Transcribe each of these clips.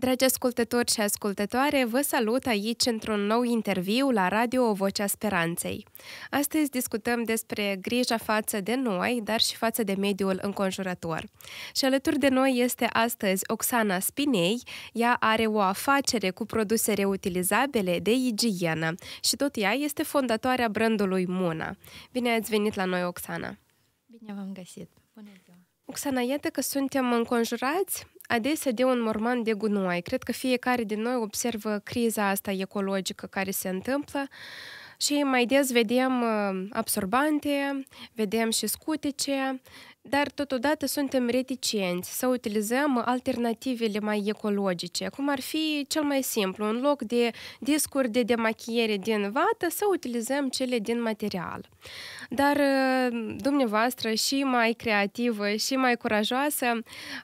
Dragi ascultători și ascultătoare, vă salut aici într-un nou interviu la Radio O Vocea Speranței. Astăzi discutăm despre grija față de noi, dar și față de mediul înconjurător. Și alături de noi este astăzi Oxana Spinei. Ea are o afacere cu produse reutilizabile de igienă și tot ea este fondatoarea brandului Muna. Bine ați venit la noi, Oxana! Bine v-am găsit! Bună ziua! Oxana, iată că suntem înconjurați adesea de un morman de gunoi. Cred că fiecare din noi observă criza asta ecologică care se întâmplă și mai des vedem uh, absorbante, vedem și scutice, dar totodată suntem reticenți să utilizăm alternativele mai ecologice, cum ar fi cel mai simplu, în loc de discuri de demachiere din vată, să utilizăm cele din material. Dar ă, dumneavoastră și mai creativă și mai curajoasă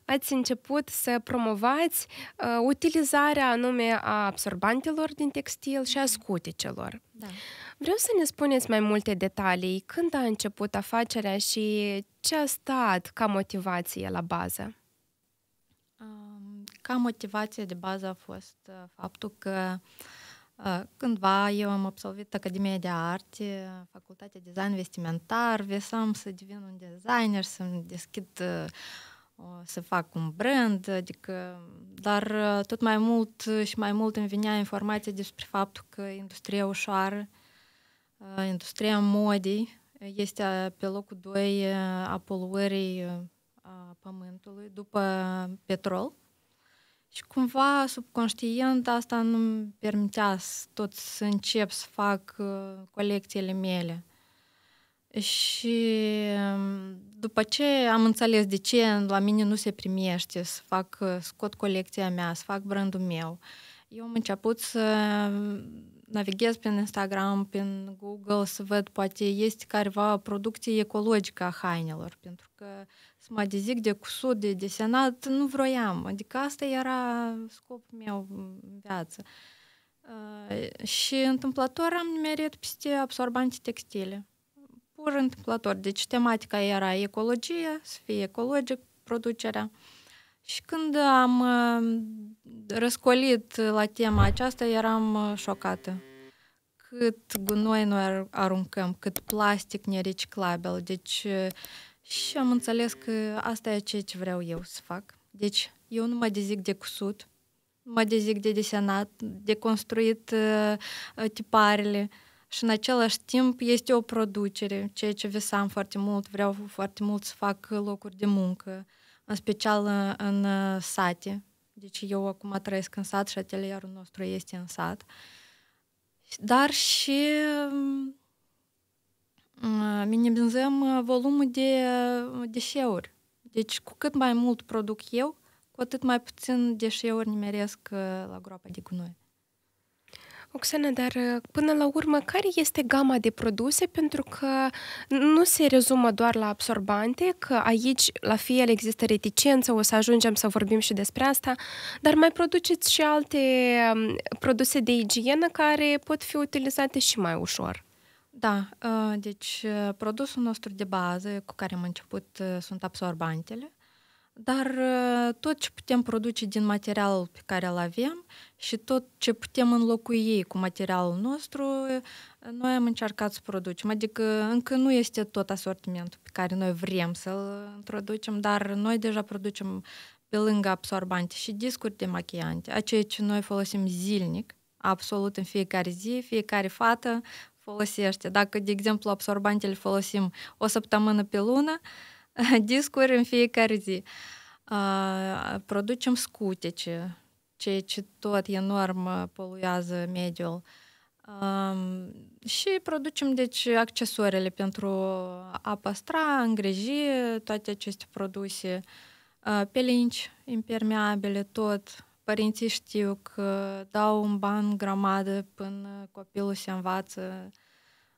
ați început să promovați uh, utilizarea anume a absorbantelor din textil și a scuticelor. Da. Vreau să ne spuneți mai multe detalii. Când a început afacerea și ce a stat ca motivație la bază? Ca motivație de bază a fost uh, faptul că uh, cândva eu am absolvit Academia de Arte, Facultatea de Design Vestimentar, visam să devin un designer, să deschid uh, să fac un brand, adică, dar tot mai mult și mai mult îmi vinea informația despre faptul că industria ușoară uh, Industria modei este pe locul 2 a poluării a pământului după petrol. Și cumva, subconștient, asta nu mi permitea tot să încep să fac colecțiile mele. Și după ce am înțeles de ce la mine nu se primește să fac, э, scot colecția mea, să fac brandul meu, eu am э, început să navighez prin Instagram, prin Google, să văd poate este careva producție ecologică a hainelor, pentru că să mă dezic de cusut, de desenat, nu vroiam. Adică asta era scopul meu în viață. Uh, și întâmplător am nimerit peste absorbanți textile. Pur întâmplător. Deci tematica era ecologie, să fie ecologic producerea. Și când am uh, răscolit la tema aceasta, eram uh, șocată. Cât gunoi noi aruncăm, cât plastic nereciclabil. Deci, uh, și am înțeles că asta e ceea ce vreau eu să fac. Deci, eu nu mă dezic de cusut, nu mă dezic de desenat, de construit tiparele și în același timp este o producere, ceea ce visam foarte mult, vreau foarte mult să fac locuri de muncă. Uh, în special în uh, sate. Deci eu acum trăiesc în sat și atelierul nostru este în sat. Dar și um, uh, minimizăm uh, volumul de deșeuri. Deci cu cât mai mult produc eu, cu atât mai puțin deșeuri nimeresc la groapa de gunoi. Oxana, dar uh, până la urmă, care este gama de produse? Pentru că nu se rezumă doar la absorbante, că aici la fiel există reticență, o să ajungem să vorbim și despre asta, dar mai produceți și alte um, produse de igienă care pot fi utilizate și mai ușor. Da, uh, deci uh, produsul nostru de bază cu care am început sunt absorbantele, dar tot ce putem produce din materialul pe care îl avem și tot ce putem înlocui ei cu materialul nostru, eh, noi am încercat să producem. Adică încă nu este tot asortimentul pe care noi vrem să-l introducem, dar noi deja producem pe lângă absorbante și discuri de machiante, Aceea ceea ce noi folosim zilnic, absolut în fiecare zi, fiecare fată folosește. Dacă, de exemplu, absorbantele folosim o săptămână pe lună, discuri în fiecare zi. Uh, producem scutece, ceea ce tot enorm poluează mediul. Um, și producem, deci, accesoarele pentru a păstra, îngriji toate aceste produse, uh, pelinci impermeabile, tot. Părinții știu că dau un ban grămadă până copilul se învață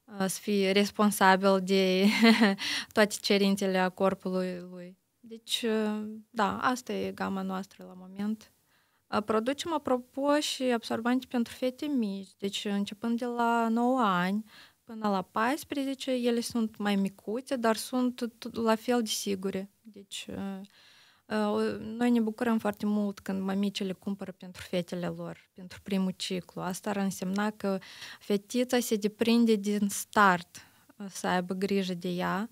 uh, să fie responsabil de toate cerințele a corpului lui. Deci, uh, da, asta e gama noastră la moment. Producem, apropo, și absorbanți pentru fete mici, deci începând de la 9 ani până la 14, ele sunt mai micuțe, dar sunt la fel de sigure. Deci, noi ne bucurăm foarte mult când mamicile cumpără pentru fetele lor, pentru primul ciclu. Asta ar însemna că fetița se deprinde din start să aibă grijă de ea,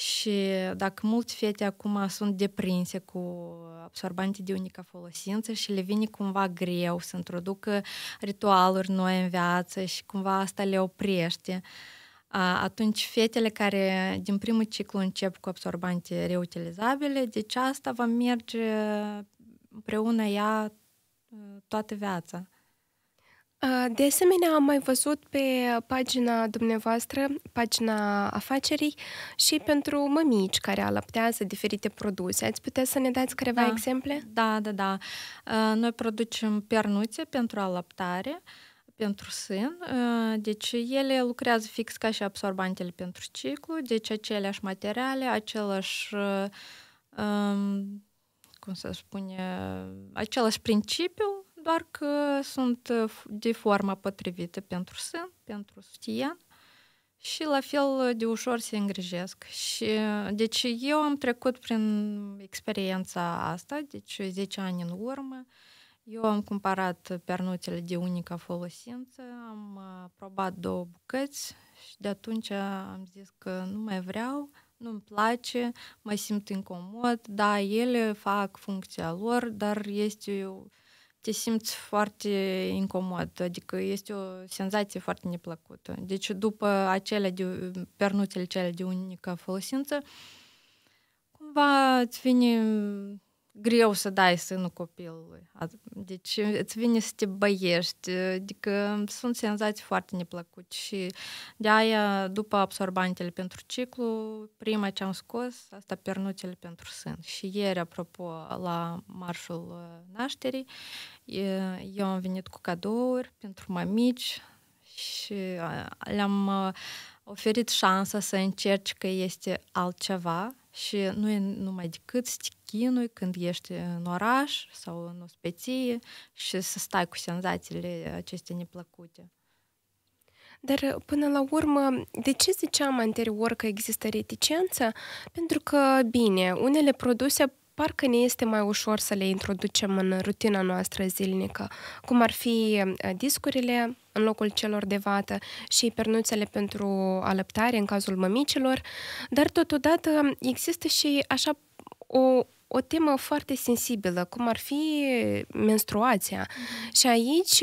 și dacă mulți fete acum sunt deprinse cu absorbante de unică folosință și le vine cumva greu să introducă ritualuri noi în viață și cumva asta le oprește, atunci fetele care din primul ciclu încep cu absorbante reutilizabile, deci asta va merge împreună ea toată viața. Ah, de asemenea, am mai văzut pe pagina dumneavoastră, pagina afacerii, și pentru mămici care alăptează diferite produse. Ați putea să ne dați câteva da. exemple? Da, da, da. Ah, noi producem pernuțe pentru alăptare, pentru sân. Ah, deci ele lucrează fix ca și absorbantele pentru ciclu, deci aceleași materiale, același cum să spune, același principiu, doar că uh, sunt uh, de forma potrivită pentru sân, pentru sutien și la fel uh, de ușor se îngrijesc. Și, deci eu am trecut prin experiența asta, deci 10 ani în urmă, eu am cumpărat pernuțele de unica folosință, am probat două bucăți și de atunci am zis că nu mai vreau, nu-mi place, mă simt incomod, da, ele fac funcția lor, dar este te simți foarte incomod, adică este o senzație foarte neplăcută. Deci după acele de, pernutele cele de unică folosință, cumva îți vine greu să dai sânul copilului. Deci îți vine să te băiești, adică sunt senzații foarte neplăcute și de aia după absorbantele pentru ciclu, prima ce am scos, asta pernutele pentru sân. Și ieri, apropo, la marșul nașterii, eu am venit cu cadouri pentru mamici și le-am oferit șansa să încerci că este altceva și nu e numai decât să te chinui când ești în oraș sau în speție și să stai cu senzațiile acestea neplăcute. Dar până la urmă, de ce ziceam anterior că există reticență? Pentru că, bine, unele produse parcă ne este mai ușor să le introducem în rutina noastră zilnică, cum ar fi eh, discurile în locul celor de vată și pernuțele pentru alăptare în cazul mămicilor, dar totodată există și așa o, o temă foarte sensibilă, cum ar fi menstruația. Mm-hmm. Și aici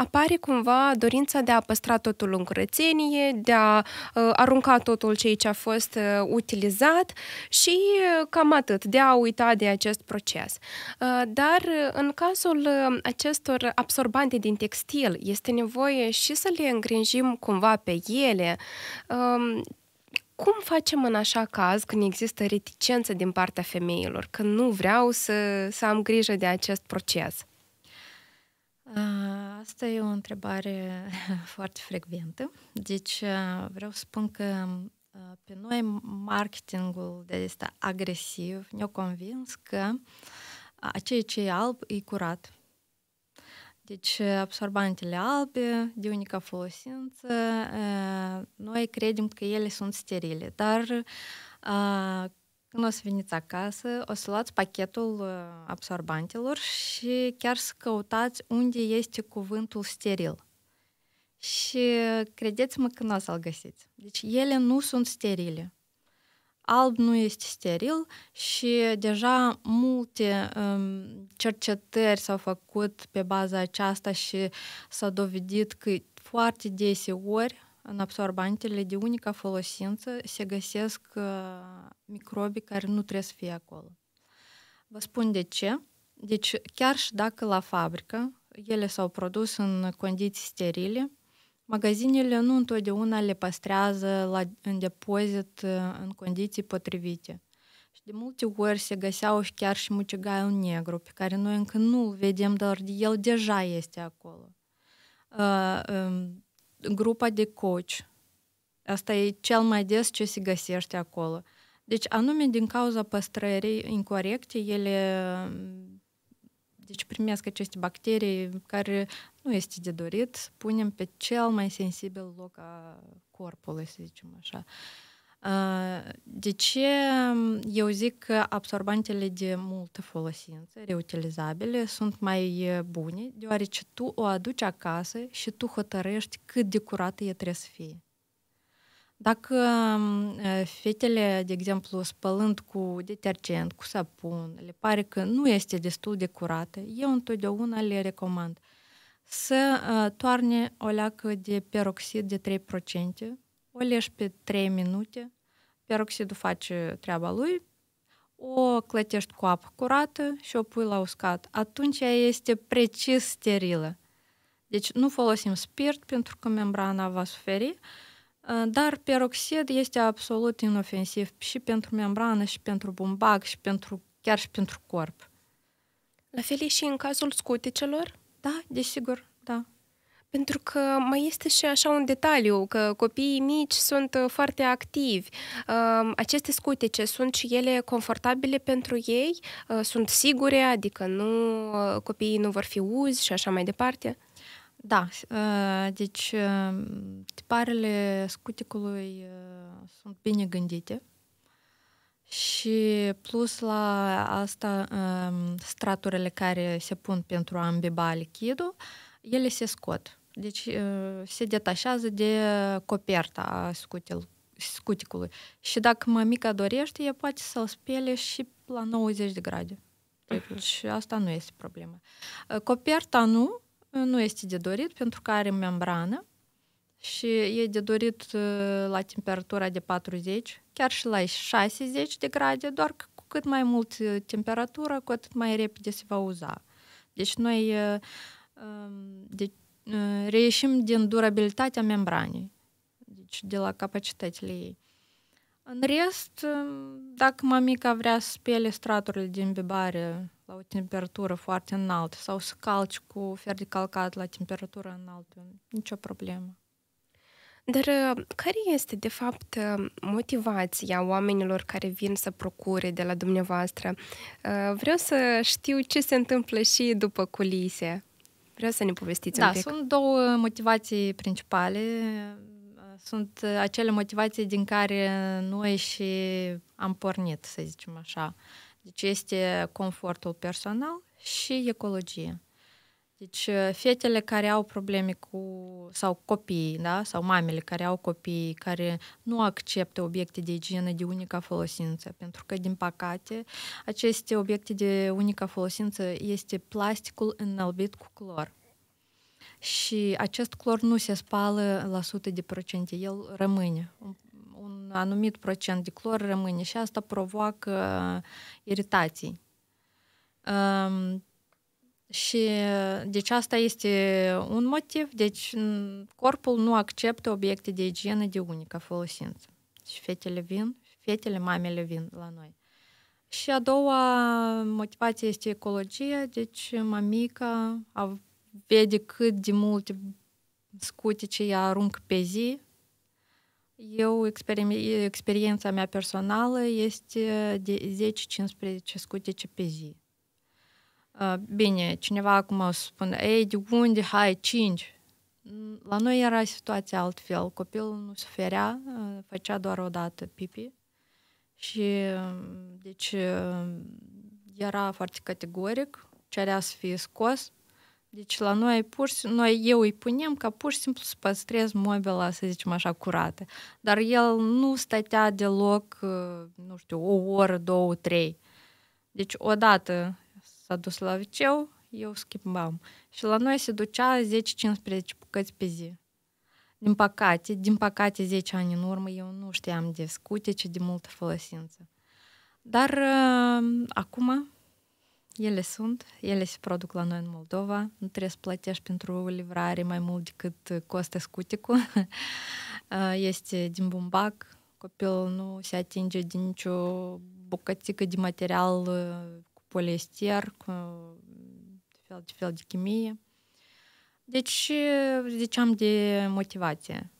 apare cumva dorința de a păstra totul în curățenie, de a uh, arunca totul ce ce a fost uh, utilizat și uh, cam atât, de a uita de acest proces. Uh, dar uh, în cazul uh, acestor absorbante din textil, este nevoie și să le îngrijim cumva pe ele. Uh, cum facem în așa caz când există reticență din partea femeilor, că nu vreau să, să am grijă de acest proces? Asta e o întrebare foarte frecventă. Deci vreau să spun că pe noi marketingul de asta agresiv ne-a convins că ceea ce e alb e curat. Deci absorbantele albe de unică folosință, noi credem că ele sunt sterile, dar când o să veniți acasă, o să luați pachetul absorbantelor și chiar să căutați unde este cuvântul steril. Și credeți-mă că nu o să-l găsiți. Deci ele nu sunt sterile. Alb nu este steril și deja multe um, cercetări s-au făcut pe baza aceasta și s-a dovedit că foarte deseori în absorbantele de unica folosință se găsesc uh, microbii care nu trebuie să fie acolo. Vă spun de ce. Deci, chiar și dacă la fabrică ele s-au produs în condiții sterile, magazinele nu întotdeauna le păstrează la, în depozit uh, în condiții potrivite. Și de multe ori se găseau și chiar și mucegaiul negru, pe care noi încă nu-l vedem, dar el deja este acolo. Uh, uh, grupa de coach. Asta e cel mai des ce se găsește acolo. Deci, anume din cauza păstrării incorrecte, ele deci primesc aceste bacterii care nu este de dorit, punem pe cel mai sensibil loc a corpului, să zicem așa. Uh, Э, de ce eu zic că absorbantele de multă folosință, reutilizabile, sunt mai bune, deoarece tu o aduci acasă și tu hotărăști cât de curată e trebuie să fie. Dacă fetele, de exemplu, spălând cu detergent, cu sapun, le pare că nu este destul de curată, eu întotdeauna le recomand să toarne o leacă de peroxid de 3%, o leși pe 3 minute, peroxidul face treaba lui, o clătești cu apă curată și o pui la uscat. Atunci ea este precis sterilă. Deci nu folosim spirit pentru că membrana va suferi, dar peroxid este absolut inofensiv și pentru membrană, și pentru bumbac, și pentru, chiar și pentru corp. La fel și în cazul scuticelor? Da, desigur. Pentru că mai este și așa un detaliu, că copiii mici sunt uh, foarte activi. Um, aceste scutece sunt și ele confortabile pentru ei, uh, sunt sigure, adică nu uh, copiii nu vor fi uzi și așa mai departe. Da, deci tiparele scuticului sunt bine gândite și plus la asta um, straturile care se pun pentru a îmbiba lichidul, ele se scot. Deci uh, se detașează de uh, coperta a scutel, scuticului. Și dacă mămica dorește, ea poate să-l spele și la 90 de grade. Deci asta nu este problemă. Uh, coperta nu, nu este de dorit pentru că are membrană și e de dorit la temperatura de 40, chiar și la 60 de grade, doar că cu cât mai mult temperatura, cu atât mai repede se va uza. Deci noi um, deci Э, reieșim din durabilitatea membranei, deci de la capacitățile ei. În rest, ă, dacă mamica vrea să spele straturile din bibare la o temperatură foarte înaltă sau să calci cu fier de calcat la temperatură înaltă, nicio problemă. Dar ă, care este, de fapt, ă, motivația oamenilor care vin să procure de la dumneavoastră? Vreau să știu ce se întâmplă și după culise. Vreau să ne povestiți da, un pic. sunt două motivații principale. Sunt acele motivații din care noi și am pornit, să zicem așa. Deci este confortul personal și ecologie. Deci uh, fetele care au probleme cu, sau copiii, da? sau mamele care au copii, care nu acceptă obiecte de igienă de unica folosință, pentru că, din păcate, aceste obiecte de unica folosință este plasticul înălbit cu clor. Și acest clor nu se spală la sute de procente, el rămâne. Un, un anumit procent de clor rămâne și asta provoacă uh, iritații. Um, și deci asta este un motiv, deci corpul nu acceptă obiecte de igienă de unică folosință. Și fetele vin, fetele, mamele vin la noi. Și a doua motivație este ecologie, deci mamica a vede cât de multe scute ce ea aruncă pe zi. Eu, experiența mea personală este de 10-15 scutece pe zi. Bine, cineva acum o să spună, ei, de unde, hai, cinci. La noi era situația altfel. Copilul nu suferea, făcea doar o dată pipi. Și, deci, era foarte categoric, cerea să fie scos. Deci la noi pur și noi eu îi punem ca pur și simplu să păstrez mobila, să zicem așa, curată. Dar el nu stătea deloc, ă, nu știu, o oră, două, trei. Deci odată s-a dus la liceu, eu schimbam. Și la noi se ducea 10-15 bucăți pe zi. Din păcate, din păcate 10 ani în urmă eu nu știam de scutece de multă folosință. Dar uh, acum ele sunt, ele se produc la noi în Moldova, nu trebuie să plătești pentru livrare mai mult decât costă scuticul. Uh, este din bumbac, copilul nu se atinge de nicio bucățică de material uh, poliester, cu fel mm, de fel de chimie. Deci, eh, ziceam de motivație.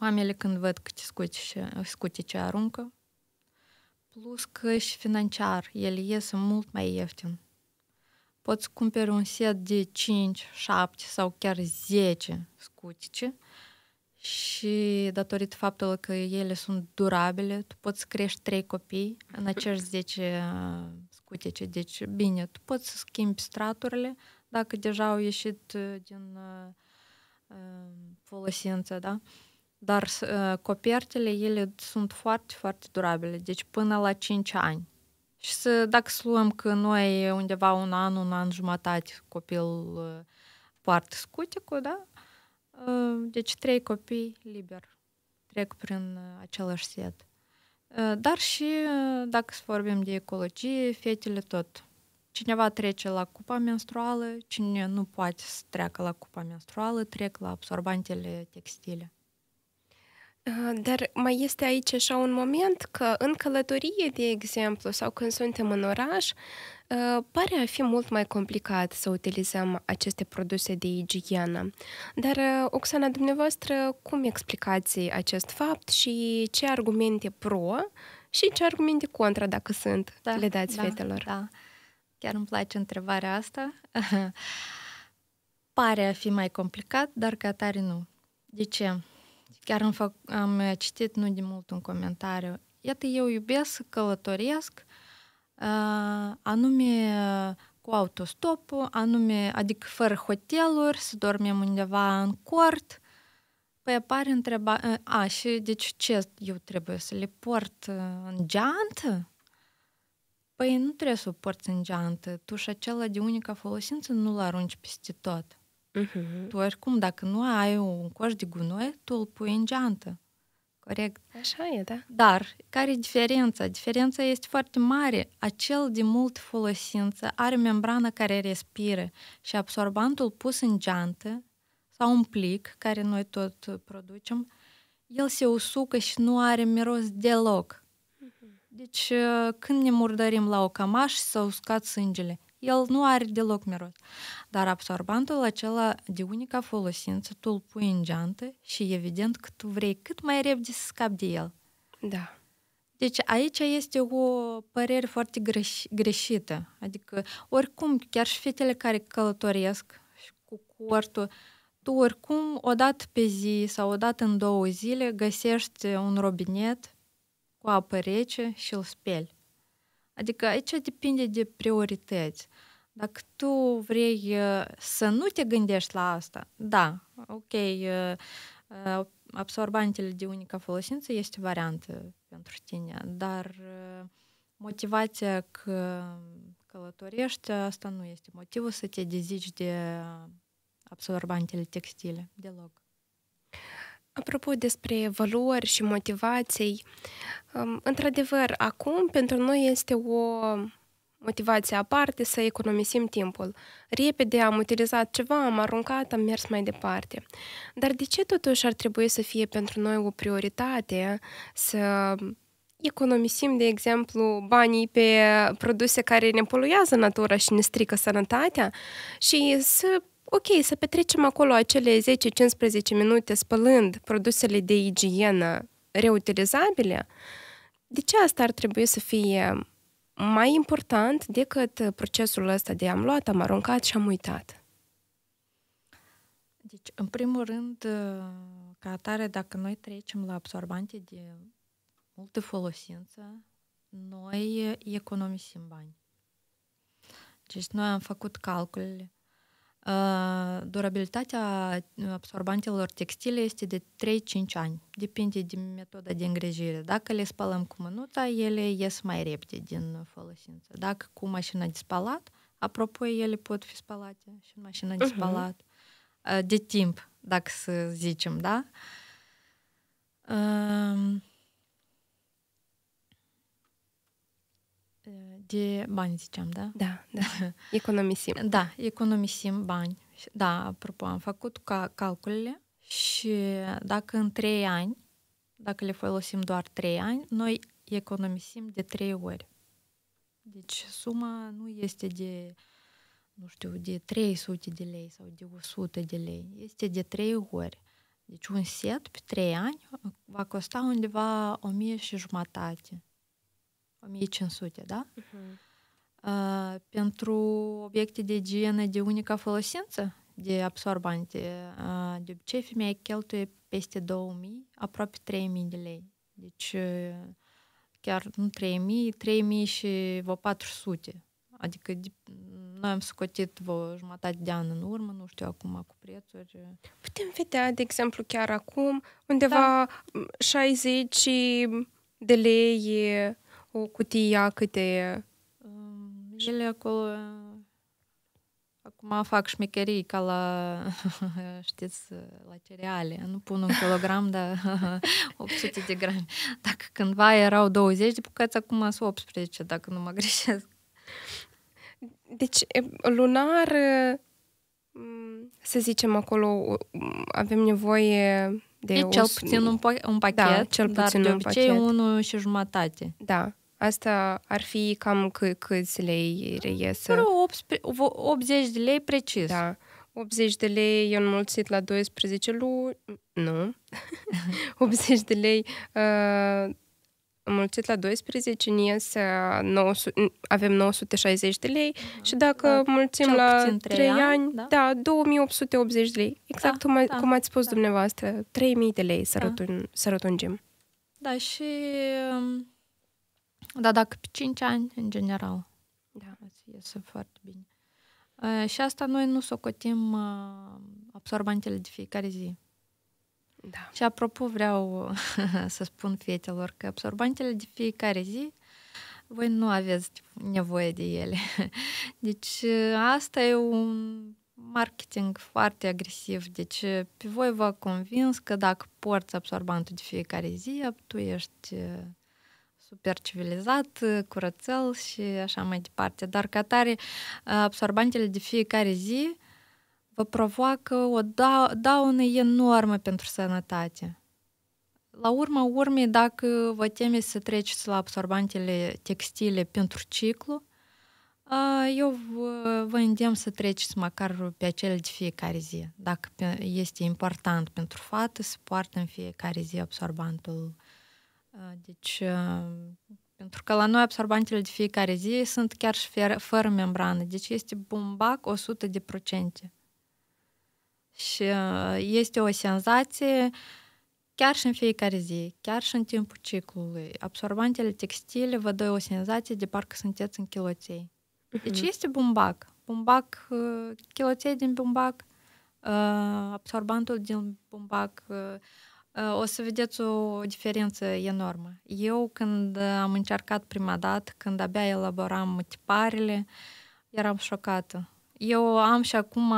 Oamenii când văd câte eh, scute ce aruncă, plus că și financiar, el iese mult mai ieftin. Poți cumperi un set de 5, 7 sau chiar 10 scutice, și datorită faptului că ele sunt durabile, tu poți crești trei copii în acești 10 uh, scutece. Deci, bine, tu poți să schimbi straturile dacă deja au ieșit uh, din uh, folosință, da? Dar uh, copertele, ele sunt foarte, foarte durabile, deci până la 5 ani. Și să, dacă să luăm că noi undeva un an, un an jumătate copil uh, poartă scuticul, da? Deci trei copii liber trec prin același set. Dar și dacă vorbim de ecologie, fetele tot. Cineva trece la cupa menstruală, cine nu poate să treacă la cupa menstruală, trec la absorbantele textile. Ă, dar mai este aici așa un moment că în călătorie, de exemplu, sau când suntem în oraș, ă, pare a fi mult mai complicat să utilizăm aceste produse de igienă. Dar, ă, Oxana, dumneavoastră, cum explicați acest fapt și ce argumente pro și ce argumente contra, dacă sunt, da, le dați da, fetelor? Da, chiar îmi place întrebarea asta. pare a fi mai complicat, dar ca tare nu. De ce? Chiar am, fac, am eh, citit nu de mult un comentariu. Iată, eu iubesc să călătoresc uh, anume cu autostopul, anume, adică fără hoteluri, să dormim undeva în cort. Păi apare întreba, uh, a, și deci ce eu trebuie să le port în geantă? Păi nu trebuie să o porți în geantă. Tu și acela de unica folosință nu-l arunci peste tot. Uh-huh. Tu oricum, dacă nu ai un coș de gunoi, tu îl pui în geantă. Corect. Așa e, da. Dar, care e diferența? Diferența este foarte mare. Acel de mult folosință are membrană care respiră și absorbantul pus în geantă sau un plic, care noi tot producem, el se usucă și nu are miros deloc. Deci, uh, când ne murdărim la o cămașă, s au uscat sângele el nu are deloc miros. Dar absorbantul acela de unica folosință, tu îl pui în geantă și evident că tu vrei cât mai repede să scapi de el. Da. Deci aici este o părere foarte greș- greșită. Adică, oricum, chiar și fetele care călătoresc și cu cortul, tu oricum, o dată pe zi sau o dată în două zile, găsești un robinet cu apă rece și îl speli. Adică aici depinde de priorități. Dacă tu vrei uh, să nu te gândești la asta, da, ok, uh, uh, absorbantele de unică folosință este o variantă pentru tine, dar motivația că călătorești, asta nu este motivul să te dezici de absorbantele textile, deloc. Apropo despre valori și motivații, um, într-adevăr, acum pentru noi este o motivație aparte să economisim timpul. Repede am utilizat ceva, am aruncat, am mers mai departe. Dar de ce totuși ar trebui să fie pentru noi o prioritate să economisim, de exemplu, banii pe produse care ne poluează natura și ne strică sănătatea și să ok, să petrecem acolo acele 10-15 minute spălând produsele de igienă reutilizabile, de ce asta ar trebui să fie mai important decât procesul ăsta de am luat, am aruncat și am uitat? Deci, în primul rând, uh, ca atare, dacă noi trecem la absorbante de multă folosință, noi economisim bani. Deci noi am făcut calculele Ă, durabilitatea ă, absorbantelor textile este de 3-5 ani. Depinde de metoda de îngrijire. Dacă le spălăm cu mânuța, ele ies mai repede din folosință. Dacă cu mașina de spălat, apropo, ele pot fi spălate și în mașina de mhm. spălat. Uh-huh. De timp, dacă să zicem, da? de bani, ziceam, da? Da, da. Economisim. Da, economisim bani. Da, apropo, am făcut ca calculele și dacă în 3 ani, dacă le folosim doar 3 ani, noi economisim de 3 ori. Deci suma nu este de, nu știu, de 300 de lei sau de 100 de lei. Este de 3 ori. Deci un set pe 3 ani va costa undeva 1000 și jumătate 1500, da? Uh-huh. Uh, pentru obiecte de igienă de unică folosință, de absorbante, uh, de obicei femeia cheltuie peste 2000, aproape 3000 de lei. Deci chiar nu 3000, 3000 și vă 400. Adică noi am scotit vă jumătate de an în urmă, nu știu acum cu prețuri. Putem vedea, de exemplu, chiar acum, undeva da. 60 de lei cu cutia câte... e? Ele acolo... Acum fac șmecherii ca la, știți, la cereale. Nu pun un kilogram, dar 800 de grame. Dacă cândva erau 20 de bucăți, acum sunt 18, dacă nu mă greșesc. Deci, lunar, să zicem, acolo avem nevoie de... E cel puțin un, po- un pachet, da, cel puțin dar de obicei unul și jumătate. Da. Asta ar fi cam câ- câți lei reiese? Vreo 80 de lei precis. Da. 80 de lei înmulțit la 12 luni, nu, 80 de lei uh, înmulțit la 12 în iese 900, avem 960 de lei da. și dacă da. mulțim la 3, 3 ani, ani da? da, 2880 de lei. Exact da, cum, da, cum ați spus da. dumneavoastră, 3000 de lei să, da. rotun, să rotungem. Da, și um, da, dacă pe 5 ani, în general, da. îți iese foarte bine. Uh, și asta noi nu socotim uh, absorbantele de fiecare zi. Da. Și apropo vreau să spun fetelor că absorbantele de fiecare zi voi nu aveți nevoie de ele. Deci uh, asta e un marketing foarte agresiv. Deci uh, pe voi vă convins că dacă porți absorbantul de fiecare zi, tu ești uh, super civilizat, curățel și așa mai departe. Dar ca tare, absorbantele de fiecare zi vă provoacă o da- daună enormă pentru sănătate. La urma urmei, dacă vă temeți să treceți la absorbantele textile pentru ciclu, eu vă îndemn să treceți măcar pe acele de fiecare zi, dacă este important pentru fată să poartă în fiecare zi absorbantul deci, pentru că la noi absorbantele de fiecare zi sunt chiar și fără, fără membrană, deci este bumbac 100 de procente. Și este o senzație chiar și în fiecare zi, chiar și în timpul ciclului. Absorbantele textile vă dă o senzație de parcă sunteți în chiloței. Mhm. Deci este bumbac. Bumbac, chiloței din bumbac, absorbantul din bumbac, o să vedeți o diferență enormă. Eu când am încercat prima dată, când abia elaboram tiparele, eram șocată. Eu am și acum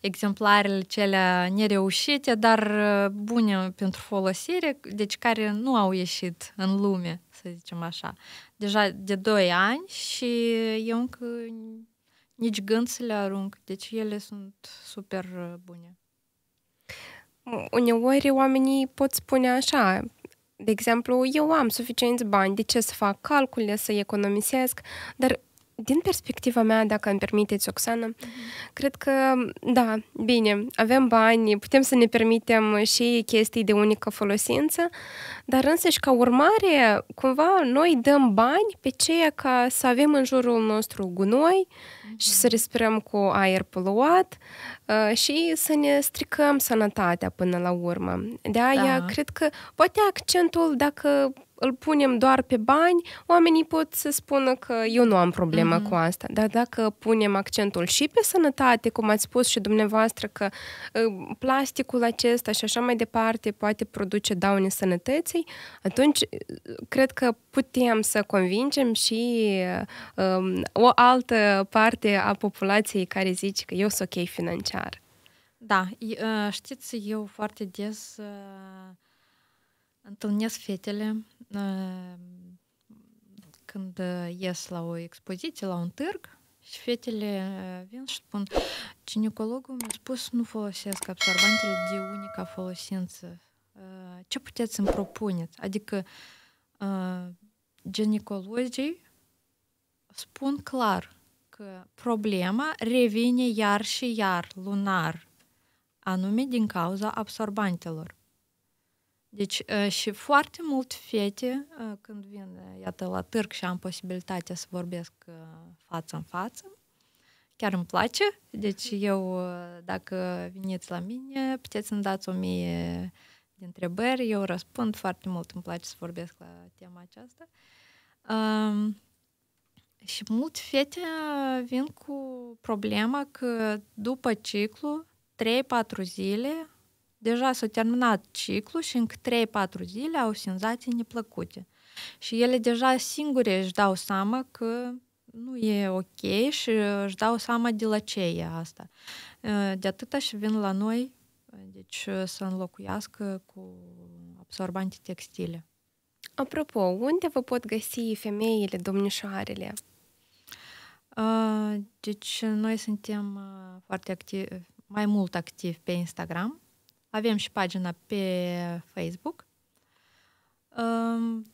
exemplarele cele nereușite, dar bune pentru folosire, deci care nu au ieșit în lume, să zicem așa. Deja de 2 ani și eu încă nici gând să le arunc, deci ele sunt super bune uneori oamenii pot spune așa, de exemplu, eu am suficienți bani, de ce să fac calcule, să economisesc, dar din perspectiva mea, dacă îmi permiteți, Oxana, mm -hmm. cred că, da, bine, avem bani, putem să ne permitem și chestii de unică folosință, dar și ca urmare, cumva, noi dăm bani pe ceea ca să avem în jurul nostru gunoi mm -hmm. și să respirăm cu aer poluat uh, și să ne stricăm sănătatea până la urmă. De aia, da. cred că, poate accentul, dacă îl punem doar pe bani, oamenii pot să spună că eu nu am problemă mm-hmm. cu asta. Dar dacă punem accentul și pe sănătate, cum ați spus și dumneavoastră că ă, plasticul acesta și așa mai departe poate produce daune sănătății, atunci cred că putem să convingem și um, o altă parte a populației care zice că eu sunt ok financiar. Da, știți, eu foarte des uh, Întâlnesc fetele ă, când ă, ies la o expoziție, la un târg, și fetele ă, vin și spun, ginecologul mi-a spus să nu folosesc absorbantele de unica folosință. Ce puteți să-mi propuneți? Adică ginecologii spun clar că problema revine iar și iar, lunar, anume din cauza absorbantelor. Deci ă, și foarte mult fete, ă, când vin, ă, iată, la târg și am posibilitatea să vorbesc față în față, chiar îmi place. Deci eu, dacă veniți la mine, puteți să-mi dați o mie de întrebări. Eu răspund foarte mult, îmi place să vorbesc la tema aceasta. Um, și mult fete vin cu problema că după ciclu, 3-4 zile, deja s-a terminat ciclu și încă 3-4 zile au senzații neplăcute. Și ele deja singure își dau seama că nu e ok și își dau seama de la ce e asta. Ă, de atâta și vin la noi, deci să înlocuiască cu absorbante textile. Apropo, unde vă pot găsi femeile, domnișoarele? Ă, deci noi suntem ă, foarte activi, mai mult activi pe Instagram, avem și pagina pe Facebook,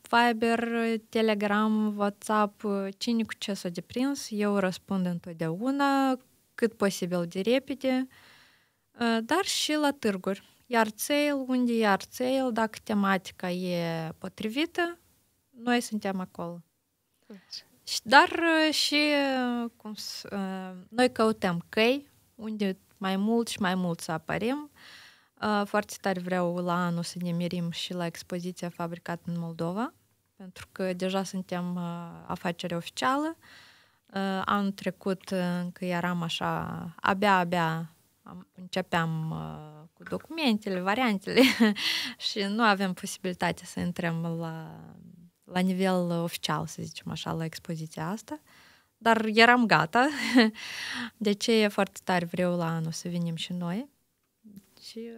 Viber, Telegram, WhatsApp, cine cu ce s-a deprins, eu răspund întotdeauna, cât posibil de repede, ă, dar și la târguri. Iar sale, unde e iar sale, dacă tematica e potrivită, noi suntem acolo. Deci. Dar ă, și cum, ă, noi căutăm căi unde mai mult și mai mult să apărim. Uh, foarte tare vreau la anul să ne mirim și la expoziția fabricată în Moldova, pentru că deja suntem afacere oficială. Anul trecut încă eram așa, abia, abia începeam cu documentele, variantele și nu avem posibilitatea să intrăm la, la nivel oficial, să zicem așa, la expoziția asta, dar eram gata. De ce e foarte tare vreau la anul să venim și noi și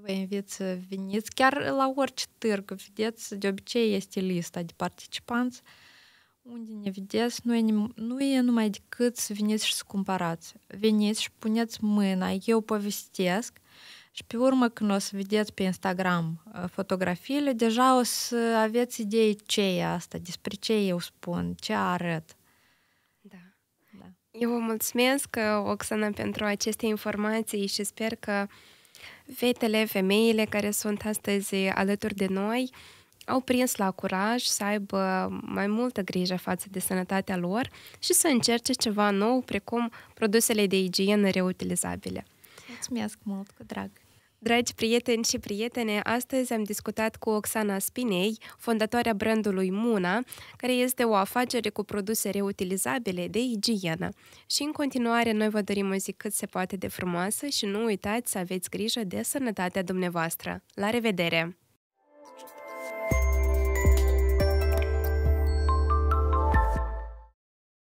vă invit să veniți chiar la orice târg. Vedeți, de obicei este lista de participanți unde ne vedeți, nu e, nu e numai decât să veniți și să cumpărați. Veniți și puneți mâna, eu povestesc și pe urmă când o să vedeți pe Instagram fotografiile, deja o să aveți idei ce e asta, despre ce eu spun, ce arăt. Da. da. Eu vă mulțumesc, Oxana, pentru aceste informații și sper că uh, fetele, femeile care sunt astăzi alături de noi au prins la curaj să aibă mai multă grijă față de sănătatea lor și să încerce ceva nou, precum produsele de igienă reutilizabile. Mulțumesc mult, cu drag! Dragi prieteni și prietene, astăzi am discutat cu Oxana Spinei, fondatoarea brandului Muna, care este o afacere cu produse reutilizabile de igienă. Și în continuare noi vă dorim o zi cât se poate de frumoasă și nu uitați să aveți grijă de sănătatea dumneavoastră. La revedere!